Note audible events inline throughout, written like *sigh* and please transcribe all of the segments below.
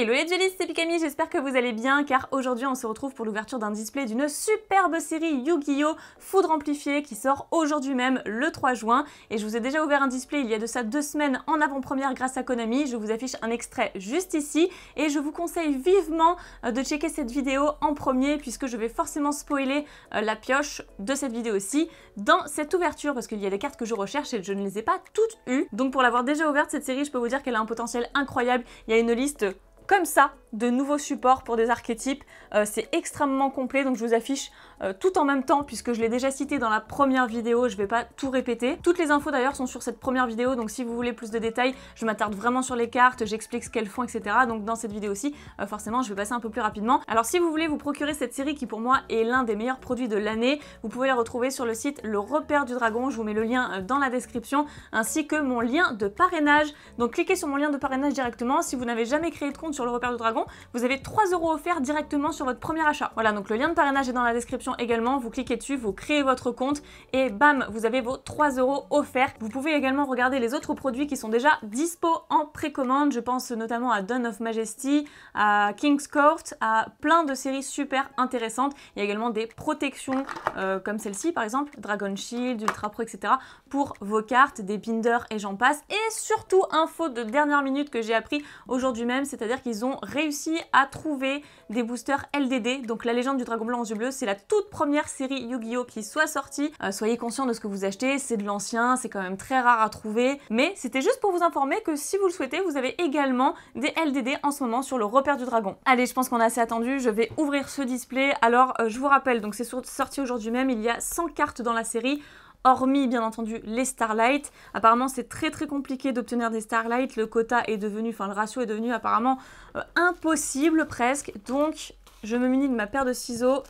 Hello les Jellies, c'est Pikami, j'espère que vous allez bien car aujourd'hui on se retrouve pour l'ouverture d'un display d'une superbe série Yu-Gi-Oh! Foudre Amplifiée qui sort aujourd'hui même le 3 juin et je vous ai déjà ouvert un display il y a de ça deux semaines en avant-première grâce à Konami, je vous affiche un extrait juste ici et je vous conseille vivement euh, de checker cette vidéo en premier puisque je vais forcément spoiler euh, la pioche de cette vidéo aussi dans cette ouverture parce qu'il y a des cartes que je recherche et je ne les ai pas toutes eues donc pour l'avoir déjà ouverte cette série je peux vous dire qu'elle a un potentiel incroyable, il y a une liste comme ça de nouveaux supports pour des archétypes. Euh, c'est extrêmement complet, donc je vous affiche euh, tout en même temps, puisque je l'ai déjà cité dans la première vidéo, je vais pas tout répéter. Toutes les infos d'ailleurs sont sur cette première vidéo, donc si vous voulez plus de détails, je m'attarde vraiment sur les cartes, j'explique ce qu'elles font, etc. Donc dans cette vidéo aussi euh, forcément, je vais passer un peu plus rapidement. Alors si vous voulez vous procurer cette série qui pour moi est l'un des meilleurs produits de l'année, vous pouvez la retrouver sur le site Le Repère du Dragon, je vous mets le lien dans la description, ainsi que mon lien de parrainage. Donc cliquez sur mon lien de parrainage directement si vous n'avez jamais créé de compte sur Le Repère du Dragon, vous avez 3 euros offerts directement sur votre premier achat. Voilà, donc le lien de parrainage est dans la description également. Vous cliquez dessus, vous créez votre compte et bam, vous avez vos 3 euros offerts. Vous pouvez également regarder les autres produits qui sont déjà dispo en précommande. Je pense notamment à Dawn of Majesty, à King's Court, à plein de séries super intéressantes. Il y a également des protections euh, comme celle-ci par exemple, Dragon Shield, Ultra Pro, etc. pour vos cartes, des binders et j'en passe. Et surtout, info de dernière minute que j'ai appris aujourd'hui même, c'est-à-dire qu'ils ont réussi à trouver des boosters LDD, donc la légende du dragon blanc aux yeux bleus, c'est la toute première série Yu-Gi-Oh qui soit sortie. Euh, soyez conscient de ce que vous achetez, c'est de l'ancien, c'est quand même très rare à trouver, mais c'était juste pour vous informer que si vous le souhaitez, vous avez également des LDD en ce moment sur le repère du dragon. Allez, je pense qu'on a assez attendu, je vais ouvrir ce display. Alors, euh, je vous rappelle, donc c'est sorti aujourd'hui même, il y a 100 cartes dans la série hormis bien entendu les Starlight. Apparemment, c'est très très compliqué d'obtenir des Starlight. Le quota est devenu, enfin le ratio est devenu apparemment euh, impossible presque. Donc, je me munis de ma paire de ciseaux.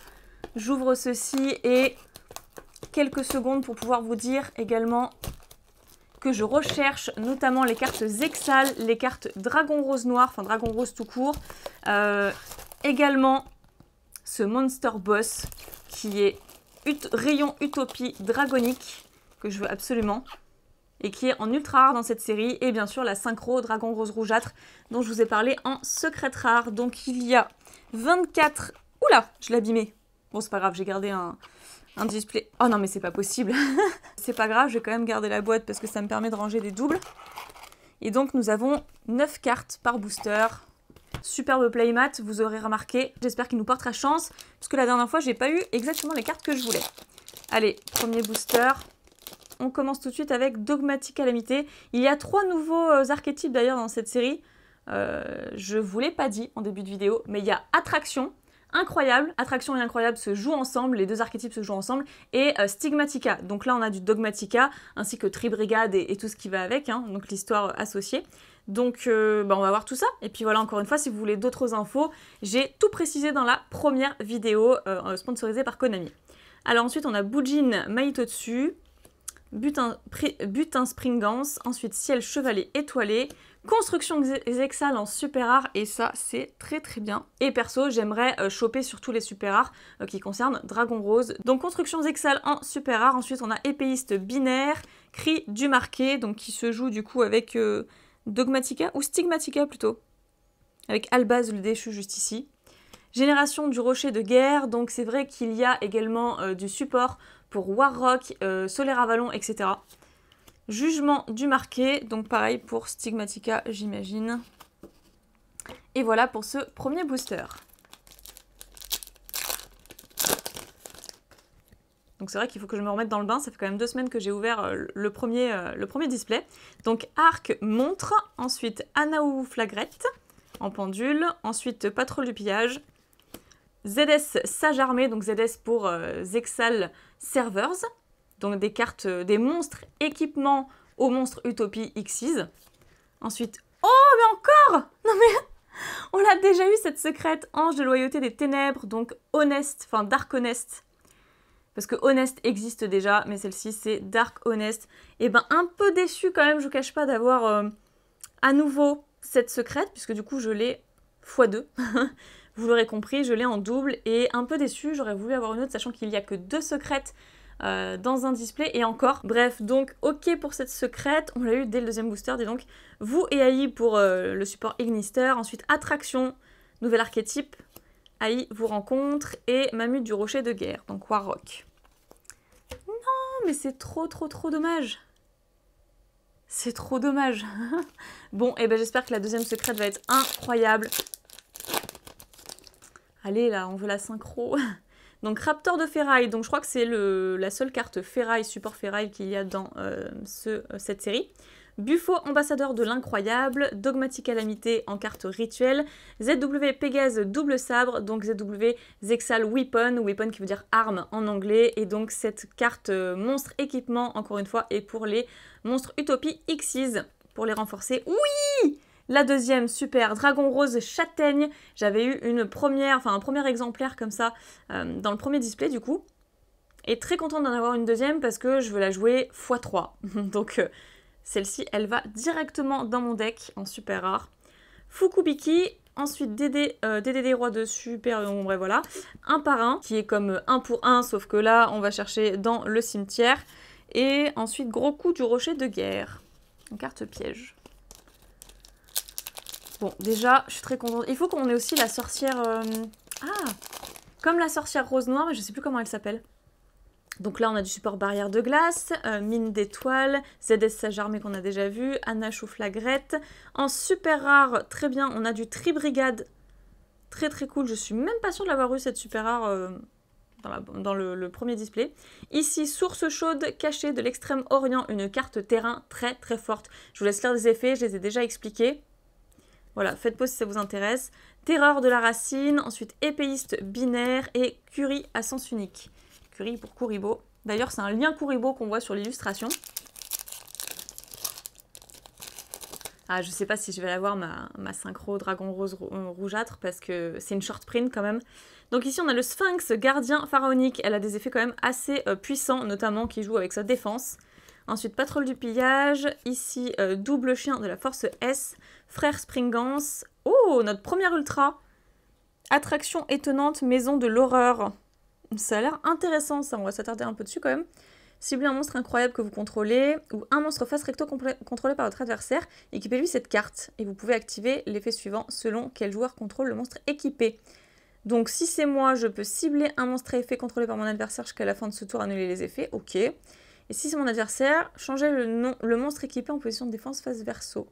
J'ouvre ceci et quelques secondes pour pouvoir vous dire également que je recherche notamment les cartes Zexal, les cartes Dragon Rose Noir, enfin Dragon Rose tout court. Euh, également ce Monster Boss qui est Rayon Utopie Dragonique, que je veux absolument, et qui est en ultra rare dans cette série, et bien sûr la synchro Dragon Rose Rougeâtre, dont je vous ai parlé en secret rare. Donc il y a 24... Oula, je l'ai abîmé. Bon, c'est pas grave, j'ai gardé un, un display. Oh non, mais c'est pas possible. *laughs* c'est pas grave, je vais quand même garder la boîte parce que ça me permet de ranger des doubles. Et donc, nous avons 9 cartes par booster. Superbe playmat, vous aurez remarqué. J'espère qu'il nous portera chance, parce que la dernière fois, j'ai pas eu exactement les cartes que je voulais. Allez, premier booster. On commence tout de suite avec Dogmatic Calamité. Il y a trois nouveaux euh, archétypes d'ailleurs dans cette série. Euh, je vous l'ai pas dit en début de vidéo, mais il y a Attraction, incroyable. Attraction et incroyable se jouent ensemble, les deux archétypes se jouent ensemble. Et euh, Stigmatica, donc là on a du Dogmatica, ainsi que Tribrigade et, tout ce qui va avec, hein, donc l'histoire euh, associée. Donc euh, bah, on va voir tout ça. Et puis voilà, encore une fois, si vous voulez d'autres infos, j'ai tout précisé dans la première vidéo sponsorisée par Konami. Alors ensuite, on a Bujin Maitotsu, Butin, Butin Dance, ensuite Ciel chevalet Étoilé, Construction Zexal en super rare et ça c'est très très bien. Et perso j'aimerais euh, choper sur tous les super rares euh, qui concernent Dragon Rose. Donc Construction Zexal en super rare, ensuite on a Épéiste binaire, Cri du marqué, donc qui se joue du coup avec euh, Dogmatica ou Stigmatica plutôt. Avec Albaz le déchu juste ici. Génération du rocher de guerre, donc c'est vrai qu'il y a également du support pour Warrock, Solaire Avalon, etc. Jugement du marqué, donc pareil pour Stigmatica, j'imagine. Et voilà pour ce premier booster. Donc c'est vrai qu'il faut que je me remette dans le bain, ça fait quand même deux semaines que j'ai ouvert euh, le premier, euh, le premier display. Donc Arc montre, ensuite Anaou flagrette en pendule, ensuite Patrouille du pillage, ZS Sage Armée, donc ZS pour euh, Zexal Servers, donc des cartes euh, des monstres, équipements au monstre Utopie Xyz. Ensuite, oh mais encore Non mais *laughs* on l'a déjà eu cette secrète ange de loyauté des ténèbres, donc Honest, enfin Dark Honest. Parce que Honest existe déjà, mais celle-ci c'est Dark Honest. Et eh ben un peu déçu quand même, je vous cache pas, d'avoir euh, à nouveau cette secrète, puisque du coup je l'ai x2. *laughs* vous l'aurez compris, je l'ai en double et un peu déçu, j'aurais voulu avoir une autre, sachant qu'il n'y a que deux secrètes euh, dans un display et encore. Bref, donc ok pour cette secrète, on l'a eu dès le deuxième booster, dis donc. Vous et AI pour euh, le support Ignister, ensuite Attraction, nouvel archétype, Aïe, vous rencontre et Mamut du Rocher de Guerre, donc Warrock. Non, mais c'est trop trop trop dommage c'est trop dommage. *laughs* bon, et eh ben j'espère que la deuxième secrète va être incroyable. Allez là, on veut la synchro. *laughs* Donc Raptor de ferraille, donc je crois que c'est la seule carte ferraille, support ferraille qu'il y a dans euh, ce, euh, cette série. Buffo, ambassadeur de l'incroyable, Dogmatique Calamité en carte rituelle, ZW Pégase double sabre, donc ZW Zexal Weapon, Weapon qui veut dire arme en anglais, et donc cette carte euh, monstre équipement, encore une fois, est pour les monstres Utopie Xyz, pour les renforcer. Oui la deuxième, super, dragon rose châtaigne. J'avais eu une première, enfin un premier exemplaire comme ça euh, dans le premier display du coup. Et très contente d'en avoir une deuxième parce que je veux la jouer x3. *laughs* Donc euh, celle-ci, elle va directement dans mon deck en super rare. Fukubiki, ensuite DDD euh, roi de super, bon bref voilà, un par un, qui est comme un pour un, sauf que là on va chercher dans le cimetière. Et ensuite gros coup du rocher de guerre, une carte piège. Bon, déjà, je suis très contente. Il faut qu'on ait aussi la sorcière... Euh, ah Comme la sorcière rose noire, mais je sais plus comment elle s'appelle. Donc là, on a du support barrière de glace, euh, mine d'étoiles, ZS Sage Armée qu'on a déjà vu, Anna flagrette. En super rare, très bien, on a du Tri-Brigade. Très très cool, je suis même pas sûre de l'avoir eu cette super rare euh, dans, le, le, premier display. Ici, source chaude cachée de l'extrême orient, une carte terrain très très forte. Je vous laisse lire les effets, je les ai déjà expliqués. Voilà, faites pause si ça vous intéresse. Terreur de la racine, ensuite épéiste binaire et Curie à sens unique. Curie pour Kuribo. D'ailleurs, c'est un lien Kuribo qu'on voit sur l'illustration. Ah, je sais pas si je vais avoir ma, synchro dragon rose euh, rougeâtre parce que c'est une short print quand même. Donc ici on a le sphinx gardien pharaonique, elle a des effets quand même assez euh, puissants, notamment qui joue avec sa défense. Ensuite patrouille du pillage, ici euh, double chien de la force S, Frère Springance. Oh, notre première ultra. Attraction étonnante, maison de l'horreur. Ça a l'air intéressant ça, on va s'attarder un peu dessus quand même. Ciblez un monstre incroyable que vous contrôlez ou un monstre face recto contrôlé par votre adversaire. Équipez-lui cette carte et vous pouvez activer l'effet suivant selon quel joueur contrôle le monstre équipé. Donc si c'est moi, je peux cibler un monstre à effet contrôlé par mon adversaire jusqu'à la fin de ce tour, annuler les effets, ok. Et si c'est mon adversaire, changez le, nom, le monstre équipé en position de défense face verso.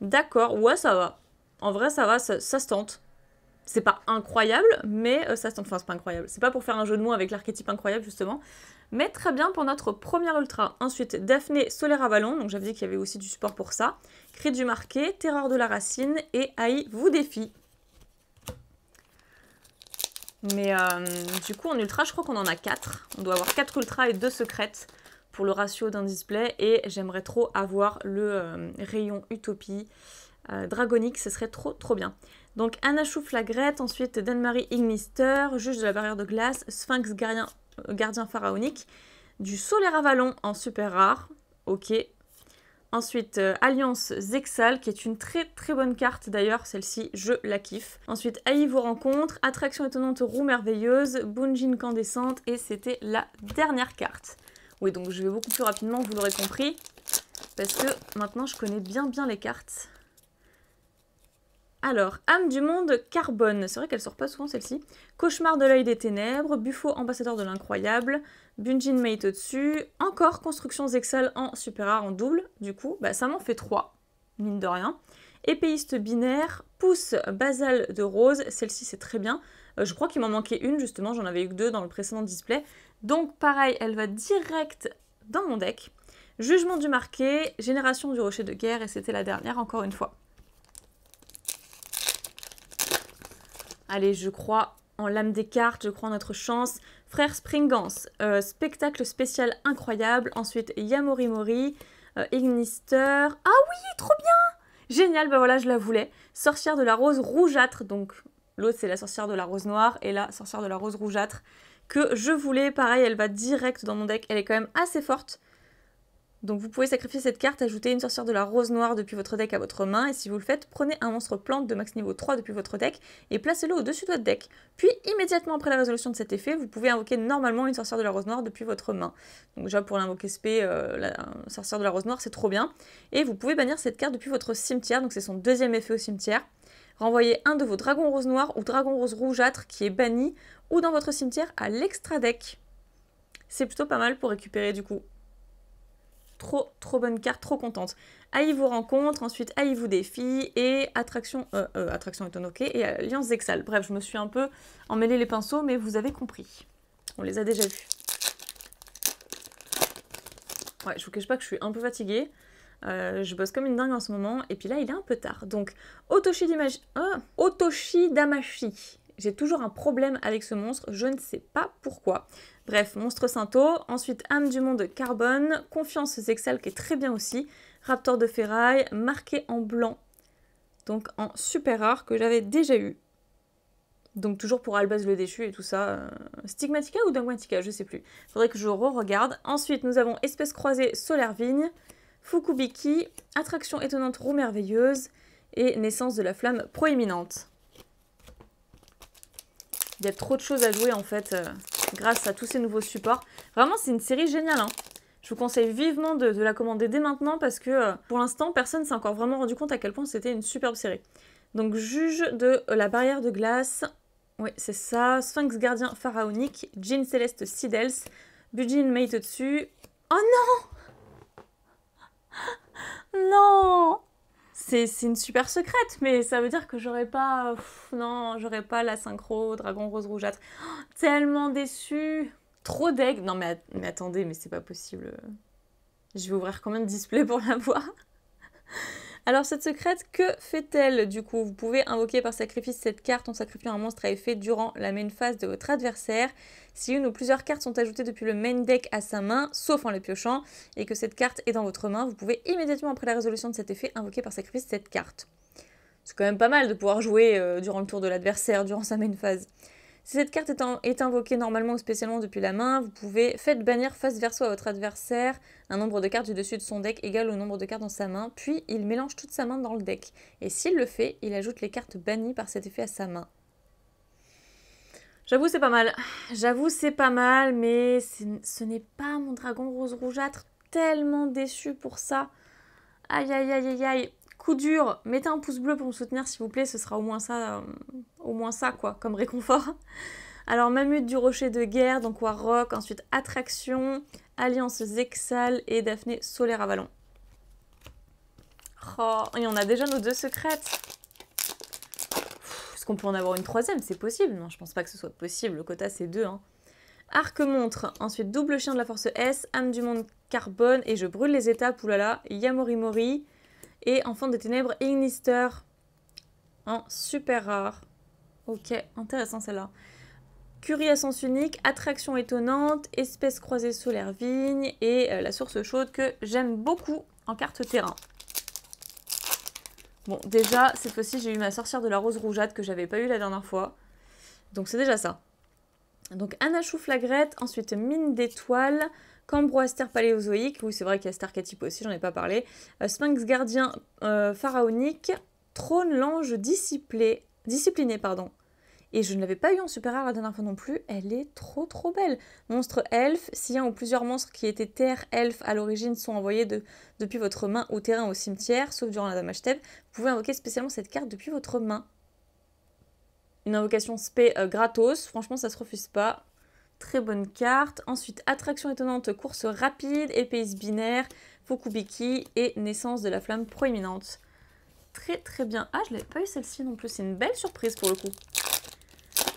D'accord, ouais, ça va. En vrai, ça va, ça, se tente. C'est pas incroyable, mais euh, ça se tente. Enfin, c'est pas incroyable. C'est pas pour faire un jeu de mots avec l'archétype incroyable, justement. Mais très bien pour notre première ultra. Ensuite, Daphné Solaire Avalon. Donc, j'avais dit qu'il y avait aussi du support pour ça. Cri du marqué, Terreur de la racine et Aïe vous défie. Mais euh, du coup, en ultra, je crois qu'on en a 4. On doit avoir 4 ultras et 2 secrètes pour le ratio d'un display et j'aimerais trop avoir le euh, rayon Utopie euh, dragonique, ce serait trop trop bien. Donc Anachou Flagrette, ensuite marie Ignister, juge de la barrière de glace, Sphinx gardien, euh, pharaonique, du Solaire Avalon en super rare, ok. Ensuite, Alliance Zexal, qui est une très très bonne carte d'ailleurs, celle-ci, je la kiffe. Ensuite, Aïe vos rencontres, Attraction étonnante, Roue merveilleuse, Bunjin incandescente, et c'était la dernière carte. Oui, donc je vais beaucoup plus rapidement, vous l'aurez compris, parce que maintenant je connais bien bien les cartes. Alors, âme du monde carbone, c'est vrai qu'elle sort pas souvent celle-ci. Cauchemar de l'œil des ténèbres, Buffo ambassadeur de l'incroyable, Bunjin Mate au-dessus, encore construction Zexal en super rare en double, du coup, bah, ça m'en fait 3, mine de rien. Épéiste binaire, pousse basale de rose, celle-ci c'est très bien. Euh, je crois qu'il m'en manquait une justement, j'en avais eu que deux dans le précédent display. Donc pareil, elle va direct dans mon deck. Jugement du marqué, Génération du rocher de guerre, et c'était la dernière encore une fois. Allez, je crois en l'âme des cartes, je crois en notre chance. Frère Springans, euh, spectacle spécial incroyable. Ensuite, Yamori Mori, euh, Ignister. Ah oui, trop bien Génial, ben voilà, je la voulais. Sorcière de la rose rougeâtre, donc L'autre, c'est la sorcière de la rose noire et la sorcière de la rose rougeâtre que je voulais. Pareil, elle va direct dans mon deck. Elle est quand même assez forte. Donc vous pouvez sacrifier cette carte, ajouter une sorcière de la rose noire depuis votre deck à votre main, et si vous le faites, prenez un monstre plante de max niveau 3 depuis votre deck et placez-le au-dessus de votre deck. Puis immédiatement après la résolution de cet effet, vous pouvez invoquer normalement une sorcière de la rose noire depuis votre main. Donc déjà pour l'invoquer SP, euh, la sorcière de la rose noire c'est trop bien. Et vous pouvez bannir cette carte depuis votre cimetière, donc c'est son deuxième effet au cimetière. Renvoyez un de vos dragons rose noirs ou dragons rose rougeâtre qui est banni ou dans votre cimetière à l'extra deck. C'est plutôt pas mal pour récupérer du coup. Trop, trop bonne carte, trop contente. Aïe vous rencontre ensuite Aïe vous défie et Attraction, euh, euh, Attraction ok, et Alliance Zexal. Bref, je me suis un peu emmêlé les pinceaux, mais vous avez compris. On les a déjà vus. Ouais, je vous cache pas que je suis un peu fatiguée. Euh, je bosse comme une dingue en ce moment, et puis là, il est un peu tard. Donc, Otoshi, oh, Damashi. J'ai toujours un problème avec ce monstre, je ne sais pas pourquoi. Bref, monstre sainto, ensuite âme du monde carbone, confiance Zexal qui est très bien aussi, raptor de ferraille, marqué en blanc, donc en super rare que j'avais déjà eu. Donc toujours pour Albaz le déchu et tout ça. Euh, Stigmatica ou Dogmatica, je ne sais plus. Faudrait que je re-regarde. Ensuite, nous avons espèce croisée solaire vigne. Fukubiki, attraction étonnante roue merveilleuse et naissance de la flamme proéminente. Il y a trop de choses à jouer en fait euh, grâce à tous ces nouveaux supports. Vraiment c'est une série géniale. Hein. Je vous conseille vivement de, la commander dès maintenant parce que euh, pour l'instant personne s'est encore vraiment rendu compte à quel point c'était une superbe série. Donc juge de la barrière de glace, oui c'est ça, Sphinx gardien pharaonique, Jean Céleste Sidels, Bujin dessus Oh non *gasps* non c'est une super secrète, mais ça veut dire que j'aurais pas. non, j'aurais pas la synchro Dragon Rose Rougeâtre. *gasps* tellement déçue Trop deg Non, mais, mais attendez, mais c'est pas possible. Je vais ouvrir combien de displays pour la *laughs* voir alors cette secrète, que fait-elle du coup Vous pouvez invoquer par sacrifice cette carte en sacrifiant un monstre à effet durant la main phase de votre adversaire. Si une ou plusieurs cartes sont ajoutées depuis le main deck à sa main, sauf en les piochant, et que cette carte est dans votre main, vous pouvez immédiatement après la résolution de cet effet invoquer par sacrifice cette carte. C'est quand même pas mal de pouvoir jouer euh, durant le tour de l'adversaire, durant sa main phase. Si cette carte est, invoquée normalement ou spécialement depuis la main, vous pouvez faire bannir face verso à votre adversaire un nombre de cartes du dessus de son deck égal au nombre de cartes dans sa main, puis il mélange toute sa main dans le deck. Et s'il le fait, il ajoute les cartes bannies par cet effet à sa main. J'avoue, c'est pas mal. J'avoue, c'est pas mal, mais ce n'est pas mon dragon rose rougeâtre. Tellement déçu pour ça. Aïe, aïe, aïe, aïe, aïe dur, mettez un pouce bleu pour me soutenir s'il vous plaît, ce sera au moins ça, euh, au moins ça quoi, comme réconfort. *laughs* Alors Mammut du Rocher de Guerre, donc War Rock, ensuite Attraction, Alliance Zexal et Daphné Solaire Avalon. Oh, et on a déjà nos deux secrètes. Est-ce qu'on peut en avoir une troisième C'est possible Non, je pense pas que ce soit possible. Le quota, c'est deux. Hein. Arc-montre, ensuite double chien de la force S, âme du monde carbone et je brûle les étapes, oulala, Yamori Mori, et Enfant des Ténèbres, Ignister en super rare. Ok, intéressant celle-là. Curie à sens unique, attraction étonnante, espèce croisée solaire vigne et euh, la source chaude que j'aime beaucoup en carte terrain. Bon, déjà, cette fois-ci, j'ai eu ma sorcière de la rose rougeâtre que j'avais pas eu la dernière fois. Donc c'est déjà ça. Donc Anachou Flagrette, ensuite Mine d'étoiles, Cambroaster paléozoïque, oui c'est vrai qu'il y a Starcatype aussi, j'en ai pas parlé, euh, Sphinx gardien euh, pharaonique, Trône l'ange discipliné, discipliné pardon. Et je ne l'avais pas eu en super rare la dernière fois non plus, elle est trop trop belle. Monstre elfe, si un ou plusieurs monstres qui étaient terre elfe à l'origine sont envoyés de, depuis votre main au terrain au cimetière, sauf durant la Dame Asheth. vous pouvez invoquer spécialement cette carte depuis votre main une invocation spé euh, gratos. Franchement, ça se refuse pas. Très bonne carte. Ensuite, attraction étonnante, course rapide, épaisse binaire, Fukubiki et naissance de la flamme proéminente. Très très bien. Ah, je l'avais pas eu celle-ci non plus. C'est une belle surprise pour le coup.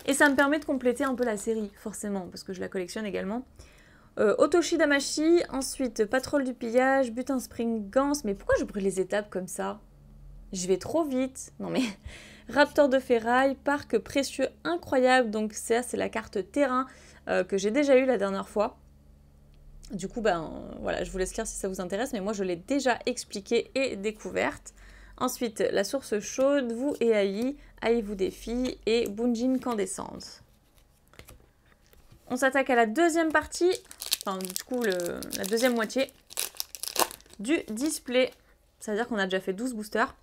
Et ça me permet de compléter un peu la série, forcément, parce que je la collectionne également. Euh, Otoshi Damashi, ensuite Patrouille du pillage, Butin gans. Mais pourquoi je brûle les étapes comme ça Je vais trop vite. Non mais. *laughs* Raptor de ferraille, parc précieux incroyable. Donc, ça, c'est la carte terrain. Euh, que j'ai déjà eu la dernière fois. Du coup, ben voilà, je vous laisse lire si ça vous intéresse, mais moi je l'ai déjà expliqué et découverte. Ensuite, la source chaude, vous et Aïe, Aïe vous défie et Bunjin Candescence. On s'attaque à la deuxième partie, enfin du coup la deuxième moitié du display. C'est-à-dire qu'on a déjà fait 12 boosters.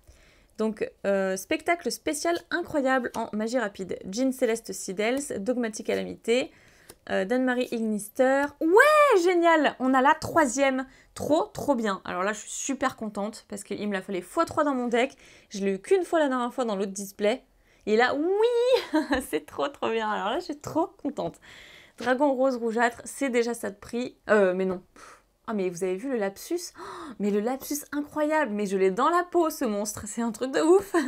Donc, euh, spectacle spécial incroyable en magie rapide. Jean Céleste Sidels, Dogmatique Calamité, euh, Ignister. Ouais, génial On a la troisième. Trop, trop bien. Alors là, je suis super contente parce qu'il me la fallait x3 dans mon deck. Je l'ai eu qu'une fois la dernière fois dans l'autre display. Et là, oui *laughs* C'est trop, trop bien. Alors là, je suis trop contente. Dragon rose rougeâtre, c'est déjà ça de prix. Euh, mais non. Ah, mais vous avez vu le lapsus oh, Mais le lapsus incroyable Mais je l'ai dans la peau, ce monstre C'est un truc de ouf *laughs*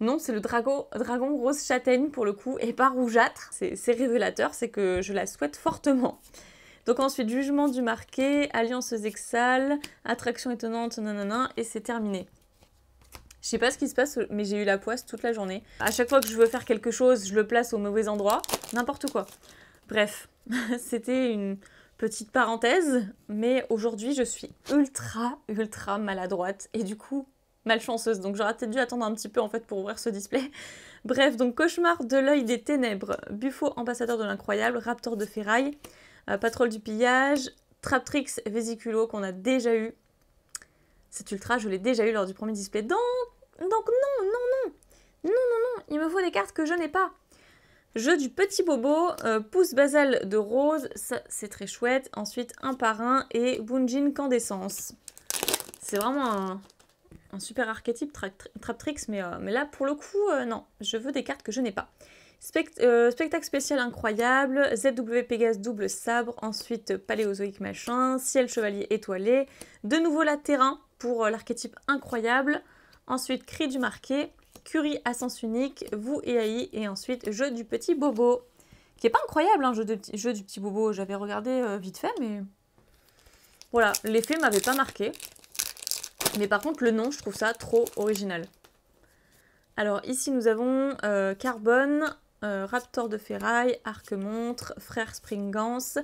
Non, c'est le dragon, dragon rose châtaigne, pour le coup, et pas rougeâtre. C'est révélateur, c'est que je la souhaite fortement. Donc ensuite, jugement du marqué, alliance exales, attraction étonnante, nanana, et c'est terminé. Je sais pas ce qui se passe, mais j'ai eu la poisse toute la journée. À chaque fois que je veux faire quelque chose, je le place au mauvais endroit. N'importe quoi. Bref, *laughs* c'était une Petite parenthèse, mais aujourd'hui je suis ultra ultra maladroite et du coup malchanceuse, donc j'aurais peut-être dû attendre un petit peu en fait pour ouvrir ce display. *laughs* Bref, donc Cauchemar de l'œil des ténèbres, Buffo ambassadeur de l'incroyable, Raptor de ferraille, euh, du pillage, Traptrix Vésiculo qu'on a déjà eu. Cet ultra, je l'ai déjà eu lors du premier display. Donc, donc non, non, non, non, non, non, il me faut des cartes que je n'ai pas. Jeu du petit bobo, euh, pouce basal de rose, ça c'est très chouette. Ensuite, un par un et Bunjin Candescence. C'est vraiment un, super archétype Trap Tricks, euh, mais, là pour le coup, euh, non, je veux des cartes que je n'ai pas. spectacle spécial incroyable, ZW Pégase double sabre, ensuite paléozoïque machin, ciel chevalier étoilé, de nouveau la terrain pour l'archétype incroyable, ensuite cri du marqué, Curie à sens unique, vous et Aïe, et ensuite Jeu du petit bobo. Qui est pas incroyable, hein, jeu, de, jeu du petit bobo. J'avais regardé euh, vite fait, mais. Voilà, l'effet m'avait pas marqué. Mais par contre, le nom, je trouve ça trop original. Alors, ici, nous avons euh, Carbone, euh, Raptor de ferraille, Arc-montre, Frère Springance.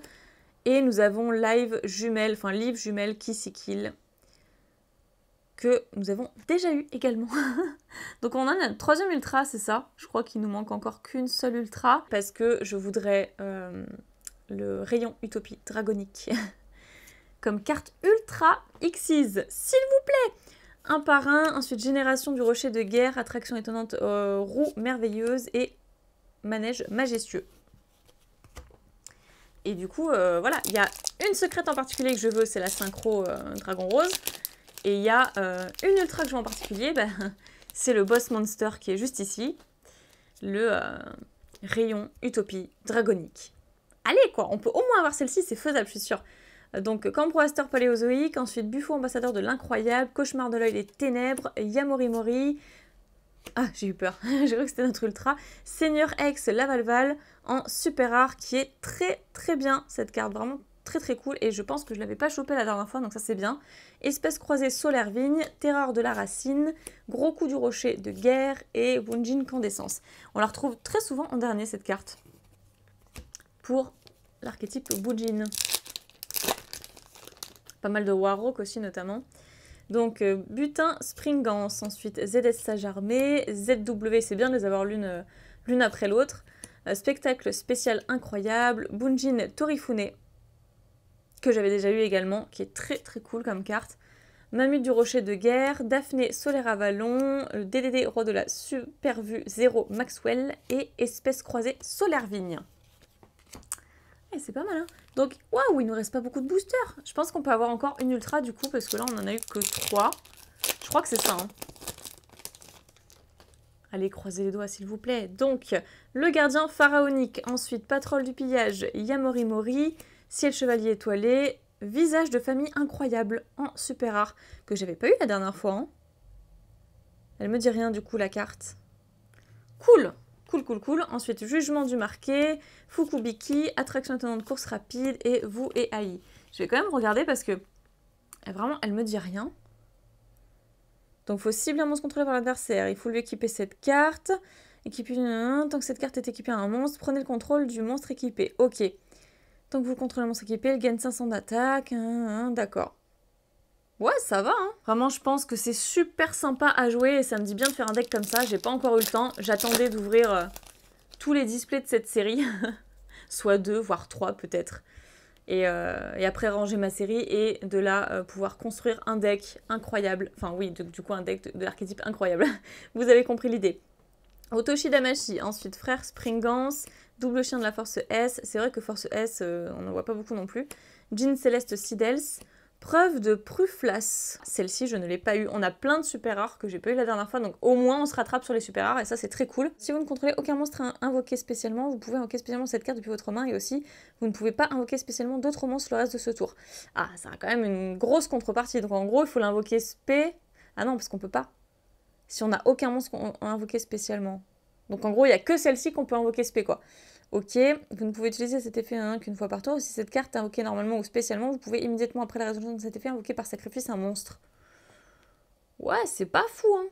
Et nous avons Live Jumelle, enfin Live Jumelle Kissy Kill que nous avons déjà eu également. *laughs* Donc on a un troisième ultra, c'est ça. Je crois qu'il nous manque encore qu'une seule ultra parce que je voudrais euh, le rayon utopie dragonique *laughs* comme carte ultra Xyz, s'il vous plaît. Un par un, ensuite génération du rocher de guerre, attraction étonnante, euh, roue merveilleuse et manège majestueux. Et du coup, euh, voilà, il y a une secrète en particulier que je veux, c'est la synchro Dragon Rose. Et il y a euh, une ultra que je vois en particulier, ben, *laughs* c'est le Boss Monster qui est juste ici, le euh, rayon Utopie Dragonique. Allez quoi, on peut au moins avoir celle-ci, c'est faisable, je suis sûre. Euh, donc Cambroaster Paléozoïque, ensuite Buffo Ambassadeur de l'Incroyable, Cauchemar de l'œil des Ténèbres, Yamori Mori, ah, j'ai eu peur. *laughs* j'ai cru que c'était notre ultra. Seigneur X Lavalval en super rare qui est très très bien cette carte. Vraiment très très cool et je pense que je l'avais pas chopé la dernière fois, donc ça c'est bien. Espèce croisée solaire vigne, terreur de la racine, gros coup du rocher de guerre et Wunjin candescence. On la retrouve très souvent en dernier cette carte pour l'archétype bunjin. Pas mal de Warrock aussi notamment. Donc euh, Butin, Springance, ensuite ZS Sage armé, ZW, c'est bien de les avoir l'une euh, après l'autre. Euh, spectacle spécial incroyable, Bunjin Torifune, que j'avais déjà eu également, qui est très très cool comme carte. Mamut du Rocher de Guerre, Daphné Solaire Avalon, le DDD Roi de la Supervue Zéro, Maxwell et Espèce Croisée Solaire Vigne. Et eh, c'est pas mal, hein Donc, waouh, il nous reste pas beaucoup de boosters. Je pense qu'on peut avoir encore une ultra du coup, parce que là, on en a eu que trois. Je crois que c'est ça, hein. Allez, croisez les doigts, s'il vous plaît. Donc, le gardien pharaonique, ensuite, Patrole du pillage, Yamori Mori, Ciel Chevalier étoilé, Visage de famille incroyable en oh, super rare, que j'avais pas eu la dernière fois. Hein. Elle me dit rien du coup la carte. Cool Cool, cool, cool. Ensuite, Jugement du marqué, Fukubiki, Attraction de course rapide et Vous et Aïe. Je vais quand même regarder parce que eh, vraiment, elle me dit rien. Donc, faut cibler un monstre contrôlé par l'adversaire. Il faut lui équiper cette carte. Euh, tant que cette carte est équipée à un monstre, prenez le contrôle du monstre équipé. Ok. Tant que vous contrôlez mon monstre elle gagne 500 d'attaque. Hein, hein, d'accord. Ouais, ça va. Hein. Vraiment, je pense que c'est super sympa à jouer et ça me dit bien de faire un deck comme ça. J'ai pas encore eu le temps. J'attendais d'ouvrir euh, tous les displays de cette série. *laughs* Soit deux, voire trois peut-être. Euh, et, après ranger ma série et de là euh, pouvoir construire un deck incroyable. Enfin oui, du coup un deck de l'archétype incroyable. *laughs* Vous avez compris l'idée. Otoshi Damashi, ensuite Frère Springance, Double Chien de la Force S, c'est vrai que Force S, euh, on n'en voit pas beaucoup non plus. Jean Céleste Sidels, Preuve de Pruflas, celle-ci je ne l'ai pas eu. on a plein de super rares que j'ai pas eu la dernière fois, donc au moins on se rattrape sur les super rares et ça c'est très cool. Si vous ne contrôlez aucun monstre invoqué spécialement, vous pouvez invoquer spécialement cette carte depuis votre main et aussi vous ne pouvez pas invoquer spécialement d'autres monstres le reste de ce tour. Ah, ça a quand même une grosse contrepartie, donc en gros il faut l'invoquer spé... Ah non, parce qu'on peut pas si on n'a aucun monstre a invoqué spécialement. Donc en gros, il n'y a que celle-ci qu'on peut invoquer spé quoi. Ok, vous ne pouvez utiliser cet effet qu'une fois par tour, si cette carte est invoquée normalement ou spécialement, vous pouvez immédiatement après la résolution de cet effet invoquer par sacrifice un monstre. Ouais, c'est pas fou, hein.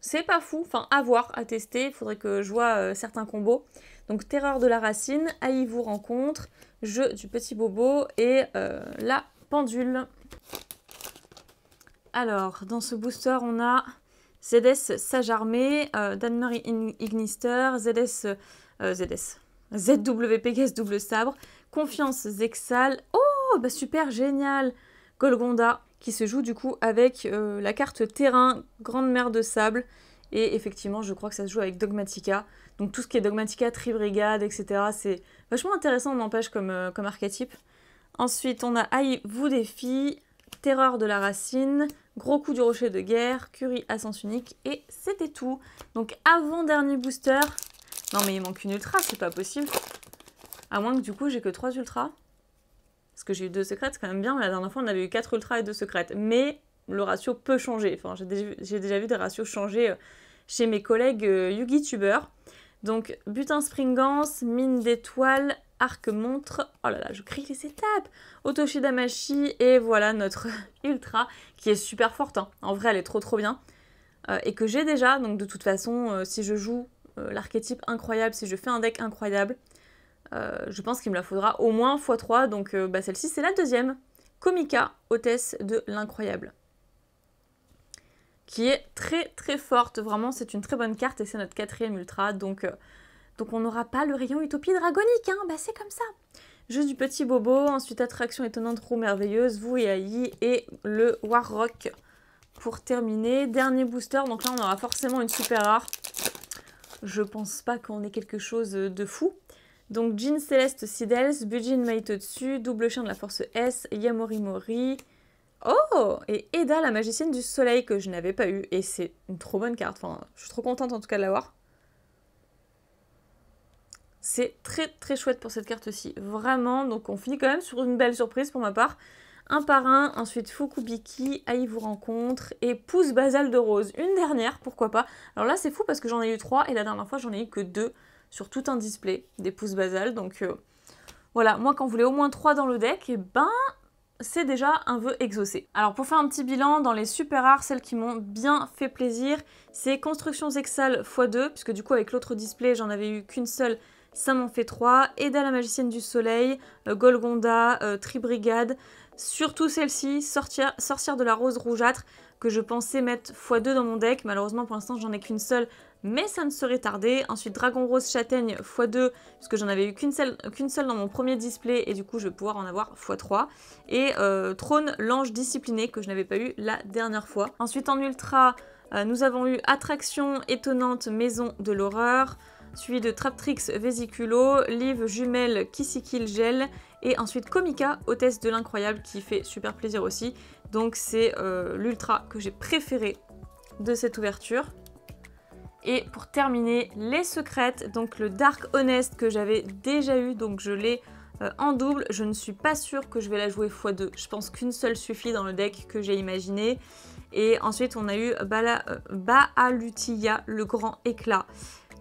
C'est pas fou, enfin à voir, à tester, il faudrait que je vois euh, certains combos. Donc Terreur de la Racine, Aïe vous rencontre, Jeu du Petit Bobo et euh, la Pendule. Alors, dans ce booster, on a ZS Sajarmé, euh, Ignister, ZS, ZS, ZW Double Sabre, Confiance Zexal, oh bah super génial, Golgonda qui se joue du coup avec euh, la carte terrain, Grande Mer de Sable, et effectivement je crois que ça se joue avec Dogmatica, donc tout ce qui est Dogmatica, Tribrigade, etc. C'est vachement intéressant, n'empêche, comme, euh, comme archétype. Ensuite on a Aïe, vous Défi Terreur de la Racine, Gros coup du rocher de guerre, Curie à sens unique et c'était tout. Donc avant-dernier booster. Non mais il manque une ultra, c'est pas possible. À moins que du coup j'ai que 3 ultras. Parce que j'ai eu 2 secrètes, c'est quand même bien. La dernière fois on avait eu 4 ultras et 2 secrètes. Mais le ratio peut changer. Enfin, j'ai déjà, vu des ratios changer euh, chez mes collègues euh, Donc butin springance, mine d'étoiles, arc montre. Oh là là, je crie les étapes. damashi et voilà notre *laughs* ultra qui est super forte. Hein. En vrai, elle est trop trop bien. Euh, et que j'ai déjà, donc de toute façon, euh, si je joue euh, l'archétype incroyable, si je fais un deck incroyable, je pense qu'il me la faudra au moins x3. Donc bah, celle-ci, c'est la deuxième. Komika, hôtesse de l'incroyable. Qui est très très forte. Vraiment, c'est une très bonne carte et c'est notre quatrième ultra. Donc donc on n'aura pas le rayon utopie dragonique, hein, bah c'est comme ça. Juste du petit bobo, ensuite attraction étonnante, roue merveilleuse, vous et Aïe et le War Rock Pour terminer, dernier booster, donc là on aura forcément une super rare. Je pense pas qu'on ait quelque chose de fou. Donc Jean Céleste Sidels, Bujin dessus, Double Chien de la Force S, Yamori Mori. Oh Et Eda, la magicienne du soleil que je n'avais pas eu. Et c'est une trop bonne carte. Enfin, je suis trop contente en tout cas de l'avoir. C'est très très chouette pour cette carte-ci, vraiment. Donc on finit quand même sur une belle surprise pour ma part. Un par un, ensuite Fukubiki, Aïe vous rencontre et pousse basale de Rose. Une dernière, pourquoi pas. Alors là c'est fou parce que j'en ai eu trois et la dernière fois j'en ai eu que deux sur tout un display des Pouces Basales. Donc euh, voilà, moi quand vous voulez au moins trois dans le deck, et eh ben c'est déjà un vœu exaucé. Alors pour faire un petit bilan, dans les super rares, celles qui m'ont bien fait plaisir, c'est Constructions Exal x2, puisque du coup avec l'autre display j'en avais eu qu'une seule ça m'en fait 3. Eda la magicienne du soleil, euh, Golgonda, euh, Tribrigade, surtout celle-ci, Sorcière de la rose rougeâtre, que je pensais mettre x2 dans mon deck. Malheureusement, pour l'instant, j'en ai qu'une seule, mais ça ne serait tardé. Ensuite, Dragon Rose Châtaigne x2, puisque j'en avais eu qu'une seule, dans mon premier display, et du coup, je vais pouvoir en avoir x3. Et euh, Trône l'Ange Discipliné, que je n'avais pas eu la dernière fois. Ensuite, en Ultra, nous avons eu Attraction Étonnante Maison de l'Horreur, suivi de Traptrix Vésiculo, Liv Jumelle Kissikil Gel et ensuite Comica, hôtesse de l'incroyable qui fait super plaisir aussi. Donc c'est euh, l'ultra que j'ai préféré de cette ouverture. Et pour terminer, les secrètes, donc le Dark Honest que j'avais déjà eu, donc je l'ai euh, en double. Je ne suis pas sûre que je vais la jouer x2. Je pense qu'une seule suffit dans le deck que j'ai imaginé. Et ensuite, on a eu Bala, euh, le grand éclat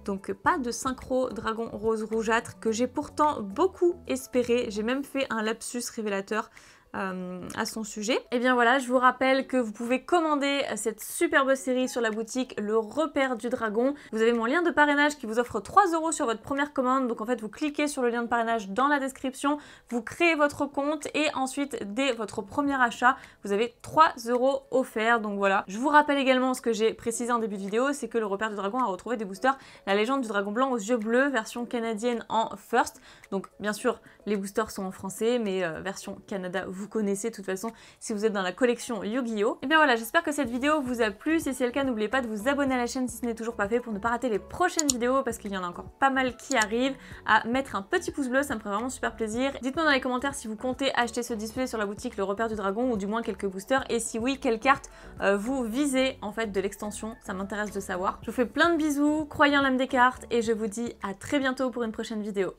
donc pas de synchro dragon rose rougeâtre que j'ai pourtant beaucoup espéré. J'ai même fait un lapsus révélateur euh, à son sujet. Et eh bien voilà, je vous rappelle que vous pouvez commander cette superbe série sur la boutique Le Repère du Dragon. Vous avez mon lien de parrainage qui vous offre 3 euros sur votre première commande. Donc en fait, vous cliquez sur le lien de parrainage dans la description, vous créez votre compte et ensuite, dès votre premier achat, vous avez 3 euros offerts. Donc voilà, je vous rappelle également ce que j'ai précisé en début de vidéo, c'est que Le Repère du Dragon a retrouvé des boosters La légende du dragon blanc aux yeux bleus, version canadienne en first. Donc bien sûr, les boosters sont en français, mais euh, version Canada, vous vous connaissez de toute façon si vous êtes dans la collection Yu-Gi-Oh! Et eh bien voilà, j'espère que cette vidéo vous a plu. Si c'est le cas, n'oubliez pas de vous abonner à la chaîne si ce n'est toujours pas fait pour ne pas rater les prochaines vidéos parce qu'il y en a encore pas mal qui arrivent. À mettre un petit pouce bleu, ça me ferait vraiment super plaisir. Dites-moi dans les commentaires si vous comptez acheter ce display sur la boutique Le Repère du Dragon ou du moins quelques boosters et si oui, quelle carte euh, vous visez en fait de l'extension. Ça m'intéresse de savoir. Je vous fais plein de bisous, croyez en l'âme des cartes et je vous dis à très bientôt pour une prochaine vidéo.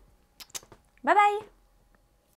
Bye bye